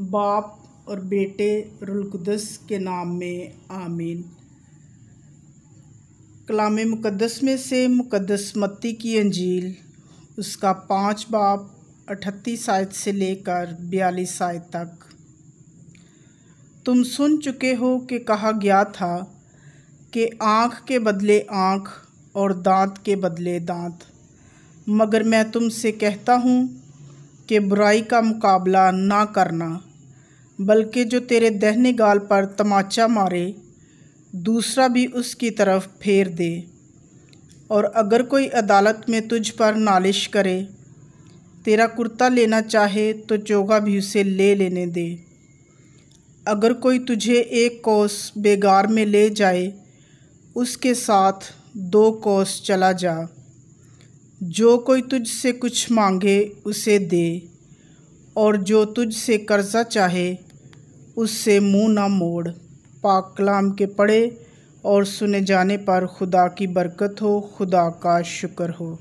बाप और बेटे रुलकुदस के नाम में आमीन कलाम मुकदस में से मुकदस मत्ती की अंजील उसका पाँच बाप अठतीस आयत से लेकर बयालीस आयत तक तुम सुन चुके हो कि कहा गया था कि आँख के बदले आँख और दांत के बदले दांत मगर मैं तुमसे कहता हूँ कि बुराई का मुकाबला ना करना बल्कि जो तेरे दहने गाल पर तमाचा मारे दूसरा भी उसकी तरफ फेर दे और अगर कोई अदालत में तुझ पर नालिश करे तेरा कुर्ता लेना चाहे तो चोगा भी उसे ले लेने दे अगर कोई तुझे एक कोस बेगार में ले जाए उसके साथ दो कोस चला जा जो कोई तुझसे कुछ मांगे उसे दे और जो तुझसे कर्जा चाहे उससे मुंह ना मोड़ पाक कलाम के पढ़े और सुने जाने पर खुदा की बरकत हो खुदा का शुक्र हो